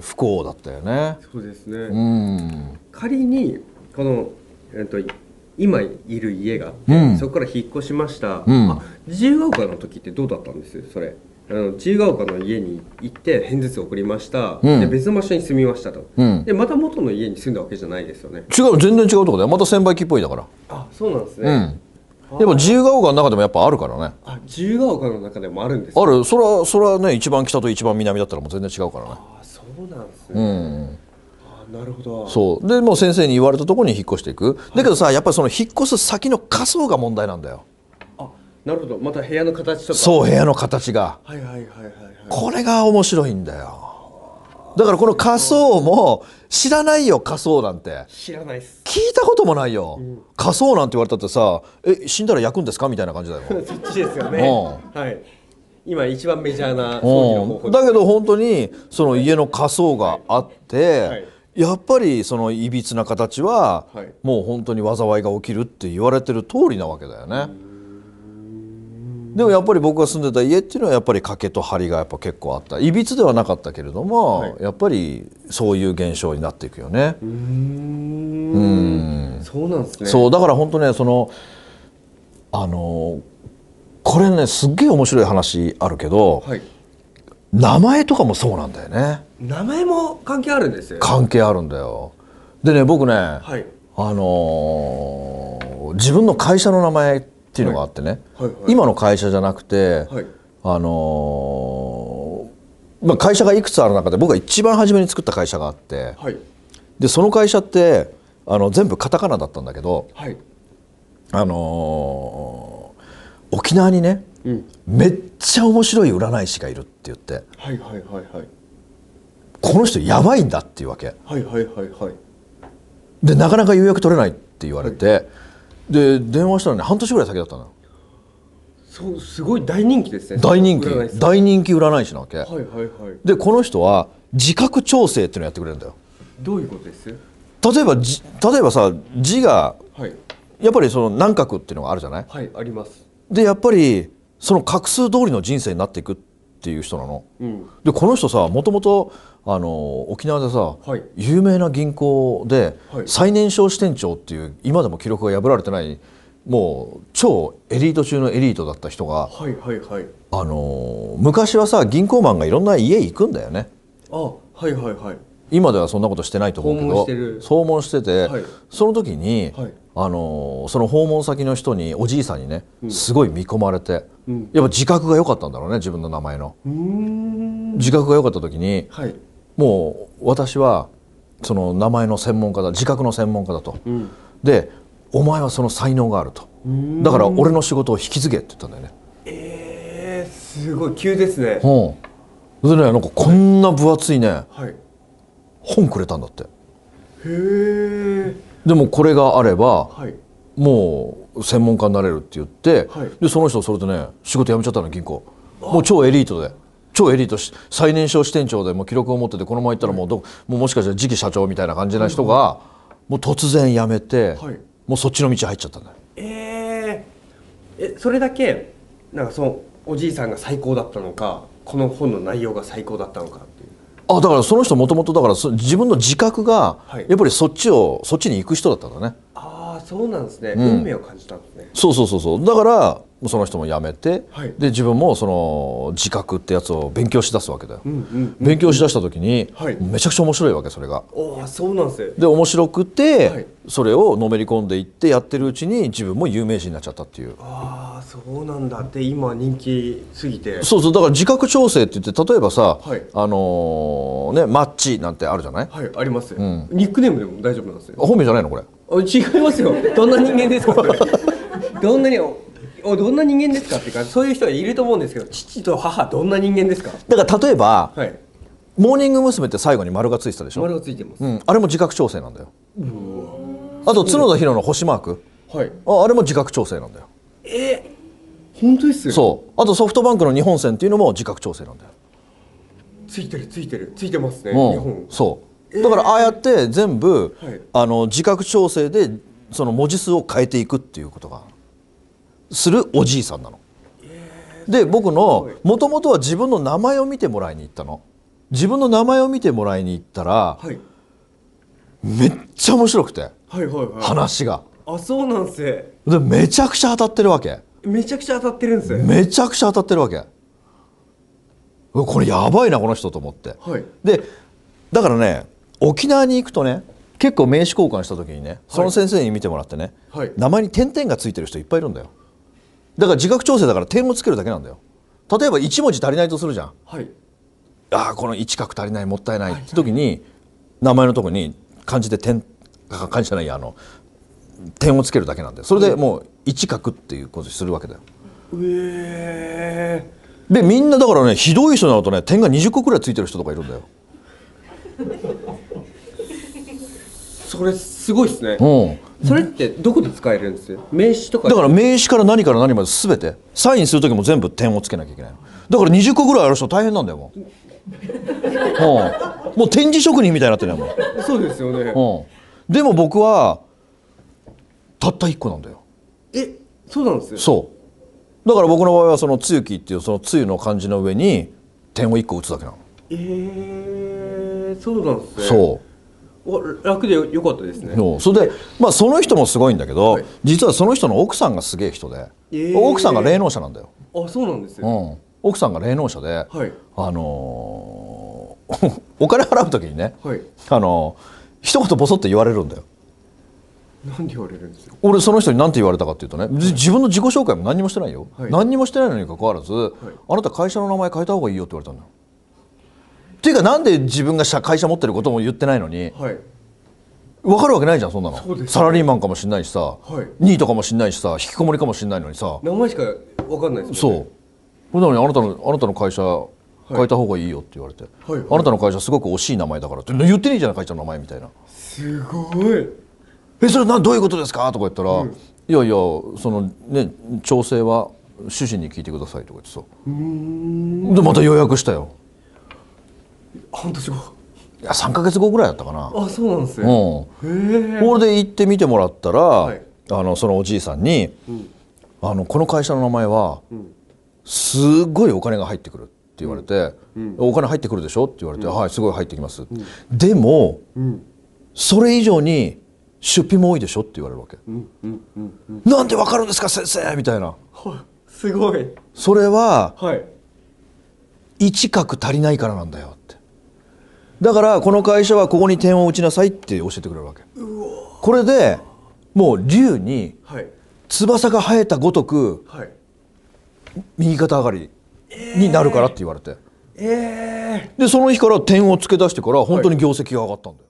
不幸だったよね。そうですね、うん、仮にこの、えっと、今いる家がうん、そこから引っ越しました、うん、あ自由が丘の時ってどうだったんですそれあの自由が丘の家に行って偏頭痛を送りました、うん、で別の場所に住みましたと、うん、でまた元の家に住んだわけじゃないですよね違う全然違うとこだよまた千倍機っぽいだからあそうなんですね、うん、でも自由が丘の中でもやっぱあるからねあ自由が丘の中でもあるんですあるそれはそれはね一番北と一番南だったらもう全然違うからねそうなんですね、うんなるほどそうでもう先生に言われたところに引っ越していく、はい、だけどさやっぱりその引っ越す先の仮想が問題なんだよあなるほどまた部屋の形とかそう部屋の形がはいはいはいはい、はい、これが面白いんだよだからこの仮想も知らないよ仮想なんて知らないっす聞いたこともないよ、うん、仮想なんて言われたってさえ死んだら焼くんですかみたいな感じだよ そっちですよね、うん、はい今一番メジャーなの方法、うん、だけど本当にその家の仮装があって、はいはい、やっぱりそのいびつな形は、もう本当に災いが起きるって言われてる通りなわけだよね。でもやっぱり僕が住んでた家っていうのはやっぱり欠けと張りがやっぱ結構あったいびつではなかったけれども、やっぱりそういう現象になっていくよね。うんそうなんですねそうだから本当ねそのあのこれねすっげえ面白い話あるけど、はい、名前とかもそうなんだよね名前も関係あるんですよ関係あるんだよでね僕ね、はい、あのー、自分の会社の名前っていうのがあってね、はいはいはい、今の会社じゃなくて、あのー、まあ、会社がいくつある中で僕が一番初めに作った会社があって、でその会社ってあの全部カタカナだったんだけど、あのー沖縄にね、うん、めっちゃ面白い占い師がいるって言って、はいはいはいはい、この人やばいんだっていうわけ。はいはいはいはい、でなかなか予約取れないって言われて、はい、で電話したらね半年ぐらい先だったの。そうすごい大人気ですね大人気大人気占い師なわけ、はいはいはい、でこの人は自覚調整っていうのをやってくれるんだよどういうことです例えばじ例えばさ字が、はい、やっぱりその南角っていうのがあるじゃないはいありますでやっぱりその画数通りの人生になっていくっていう人なの。うん、でこの人さもともとあの沖縄でさ、はい、有名な銀行で、最年少支店長っていう今でも記録が破られてないもう超エリート中のエリートだった人が、はいはいはい、あの昔はさ銀行マンがいろんな家行くんだよね。あはいはいはい。今ではそんなことしてないと思うけど訪問してて、はい、その時に、はい、あのその訪問先の人におじいさんにね、うん、すごい見込まれて、うん、やっぱ自覚が良かったんだろうね自分の名前の。自覚が良かった時に、はい、もう私はその名前の専門家だ自覚の専門家だと。うん、でお前はその才能があるとだから俺の仕事を引き継げって言ったんだよね。えー、すごい急ですね。うん、でねなんかこんな分厚いね、はい本くれたんだってへえでもこれがあれば、はい、もう専門家になれるって言って、はい、でその人それでね仕事辞めちゃったの銀行もう超エリートで超エリートし最年少支店長でも記録を持っててこのままったらもうど、はい、もうもしかしたら次期社長みたいな感じな人が、もう突然辞めて、もうそっちの道入っちゃったんだよえー、えそれだけなんかそのおじいさんが最高だったのかこの本の内容が最高だったのかっていうあだからその人もともとだから自分の自覚がやっぱりそっちをそっちに行く人だったんだね。ああそうなんですね、うん、運命を感じたんですね。そうそうそうそうだからその人も辞めて、はい、で自分もその自覚ってやつを勉強しだすわけだよ、うんうんうんうん、勉強しだした時に、はい、めちゃくちゃ面白いわけそれがおそうなんですで面白くて、はい、それをのめり込んでいってやってるうちに自分も有名人になっちゃったっていうああそうなんだって今人気すぎてそうそうだから自覚調整って言って例えばさ、あのー、ねマッチなんてあるじゃないはいあります、うん、ニックネームでも大丈夫なんですよ本名じゃないのこれあ違いますよどんな人間ですか どんなにおどんな人間ですかっていうかそういう人はいると思うんですけど父と母どんな人間ですかだから例えば、はい、モーニング娘。って最後に丸がついてたでしょ丸がついてます、うん、あれも自覚調整なんだよあと角田博の星マーク、はい、ああれも自覚調整なんだよえー、本当ですよそうあとソフトバンクの日本戦っていうのも自覚調整なんだよついてるついてるついてますね、うん、日本そうだからああやって全部、えー、あの自覚調整でその文字数を変えていくっていうことがするおじいさんなの。で僕のもともとは自分の名前を見てもらいに行ったの。自分の名前を見てもらいに行ったら、はい、めっちゃ面白くて、はいはいはい、話が。あそうなんすでめちゃくちゃ当たってるわけ。めちゃくちゃ当たってるんですめちゃくちゃ当たってるわけ。これやばいなこの人と思って。はい、でだからね沖縄に行くとね結構名刺交換した時にね、その先生に見てもらってね、はい、名前に点々がついてる人いっぱいいるんだよ。だから自覚調整だから点をつけるだけなんだよ例えば1文字足りないとするじゃん、はい、ああこの1画足りないもったいないって時に名前のとこに漢字で点漢字じゃないあの点をつけるだけなんでそれでもう1画っていうことするわけだよ。えー、でみんなだからねひどい人になるとね点が20個くらいついてる人とかいるんだよ。それすごいっすね。うんそれってどこで使えるんです名刺とかだから名刺から何から何まで全てサインする時も全部点をつけなきゃいけないだから20個ぐらいある人大変なんだよもう、うん、もう展示職人みたいになってるよもうそうですよね、うん、でも僕はたった1個なんだよえそうなんですよそうだから僕の場合はその「つゆき」っていうその「つゆ」の漢字の上に点を1個打つだけなのええー、そうなんですねそう楽でよかったですねそれで、まあ、その人もすごいんだけど、はい、実はその人の奥さんがすげえ人で、えー、奥さんが霊能者なんだよあそうなんですよ、うん、奥さんが霊能者で、はい、あのー、お金払う時にね、はい、あのー、一言ボソって言われるんだよ何言われるんですか俺その人に何て言われたかっていうとね、自分の自己紹介も何にもしてないよ、何にもしてないのにかかわらず、あなた会社の名前変えた方がいいよって言われたんだよっていうかなんで自分が会社持ってることも言ってないのに、はい、分かるわけないじゃんそんなの、ね、サラリーマンかもしれないしさ、はい、ニートかもしれないしさ引きこもりかもしれないのにさ名前しか分かんないですよ、ね、そうなのにあなたのあなたの会社変えた方がいいよって言われて、はい、あなたの会社すごく惜しい名前だからって言ってねえじゃない会社の名前みたいなすごいえそれなどういうことですかとか言ったら、うん、いやいやそのね調整は主人に聞いてくださいとか言ってさでまた予約したよ半年後いや3か月後ぐらいだったかなあそうなんですよ、うん、これで行ってみてもらったら、はい、あのそのおじいさんに、うん、あのこの会社の名前は、うん、すごいお金が入ってくるって言われて、お金入ってくるでしょって言われて、はいすごい入ってきます、でも、それ以上に出費も多いでしょって言われるわけ、なんでわかるんですか先生みたいな、はい、すごいそれは、はい、一角足りないからなんだよだからこの会社はここに点を打ちなさいって教えてくれるわけこれでもう竜に翼が生えたごとく、はい、右肩上がりになるからって言われて、えー、でその日から点を付け出してから本当に業績が上がったんだよ、